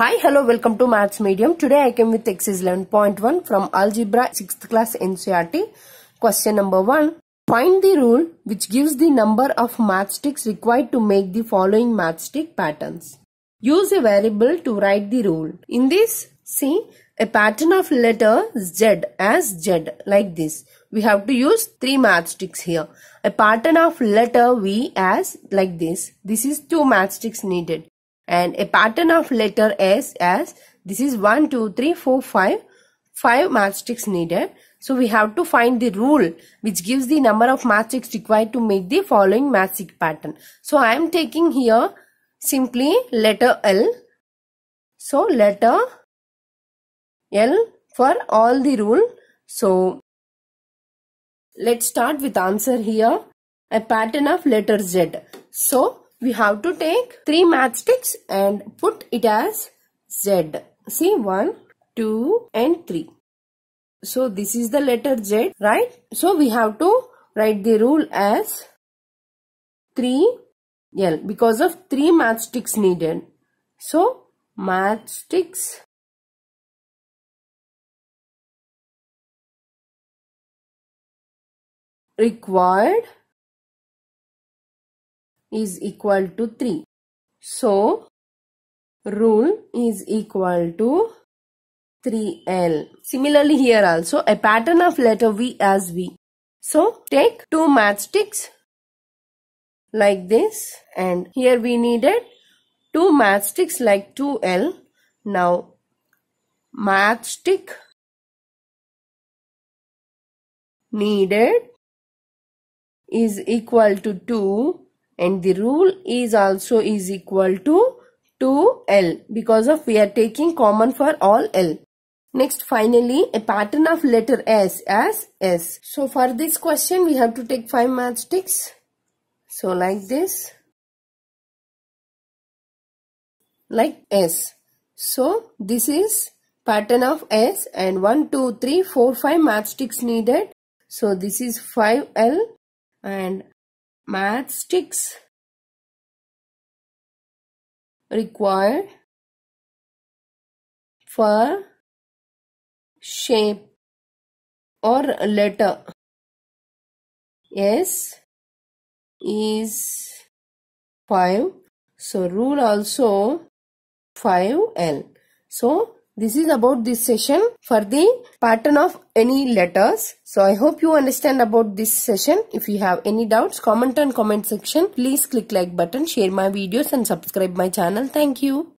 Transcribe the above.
Hi, hello, welcome to Maths Medium. Today I came with is 11.1 from Algebra 6th class NCRT. Question number 1. Find the rule which gives the number of matchsticks required to make the following matchstick patterns. Use a variable to write the rule. In this, see a pattern of letter Z as Z like this. We have to use three matchsticks here. A pattern of letter V as like this. This is two matchsticks needed and a pattern of letter S as this is 1, 2, 3, 4, 5, 5 matchsticks needed. So we have to find the rule which gives the number of matchsticks required to make the following matchstick pattern. So I am taking here simply letter L. So letter L for all the rule. So let's start with answer here. A pattern of letter Z. So we have to take 3 matchsticks and put it as Z. See 1, 2 and 3. So this is the letter Z, right? So we have to write the rule as 3 L because of 3 matchsticks needed. So matchsticks required is equal to 3. So, rule is equal to 3L. Similarly here also a pattern of letter V as V. So take two matchsticks like this and here we needed two matchsticks like 2L. Now matchstick needed is equal to 2 and the rule is also is equal to 2L because of we are taking common for all L. Next, finally, a pattern of letter S as S. So, for this question, we have to take 5 matchsticks. So, like this. Like S. So, this is pattern of S and 1, 2, 3, 4, 5 matchsticks needed. So, this is 5L and sticks required for shape or letter s is 5 so rule also 5l so this is about this session for the pattern of any letters. So I hope you understand about this session. If you have any doubts, comment on comment section. Please click like button, share my videos and subscribe my channel. Thank you.